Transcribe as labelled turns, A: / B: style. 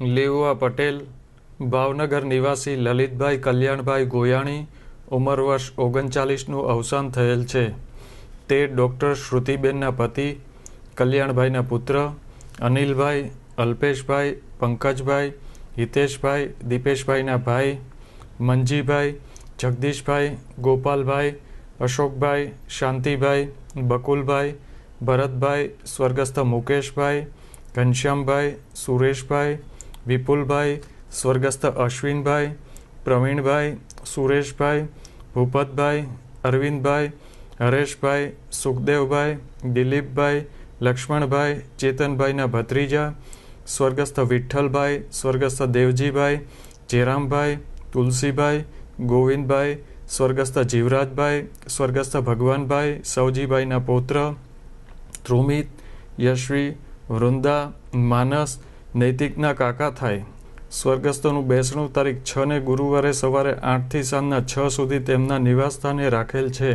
A: લેઉઆ પટેલ ભાવનગર નિવાસી લલિતભાઈ કલ્યાણભાઈ ગોયાણી ઉંમર વર્ષ ઓગણચાલીસનું અવસાન થયેલ છે તે ડૉક્ટર શ્રુતિબેનના પતિ કલ્યાણભાઈના પુત્ર અનિલભાઈ અલ્પેશભાઈ પંકજભાઈ હિતેશભાઈ દીપેશભાઈના ભાઈ મંજીભાઈ જગદીશભાઈ ગોપાલભાઈ અશોકભાઈ શાંતિભાઈ બકુલભાઈ ભરતભાઈ સ્વર્ગસ્થ મુકેશભાઈ ઘનશ્યામભાઈ સુરેશભાઈ વિપુલભાઈ સ્વર્ગસ્થ અશ્વિનભાઈ પ્રવીણભાઈ સુરેશભાઈ ભૂપતભાઈ અરવિંદભાઈ હરેશભાઈ સુખદેવભાઈ દિલીપભાઈ લક્ષ્મણભાઈ ચેતનભાઈના ભત્રીજા સ્વર્ગસ્થ વિઠ્ઠલભાઈ સ્વર્ગસ્થ દેવજીભાઈ જેરામભાઈ તુલસીભાઈ ગોવિંદભાઈ સ્વર્ગસ્થ જીવરાજભાઈ સ્વર્ગસ્થ ભગવાનભાઈ સૌજીભાઈના પૌત્ર ધ્રુમિત યશવી વૃંદા માનસ નૈતિકના કાકા થાય સ્વર્ગસ્થનું બેસણું તારીખ છને ગુરુવારે સવારે આઠથી સાંજના છ સુધી તેમના નિવાસસ્થાને રાખેલ છે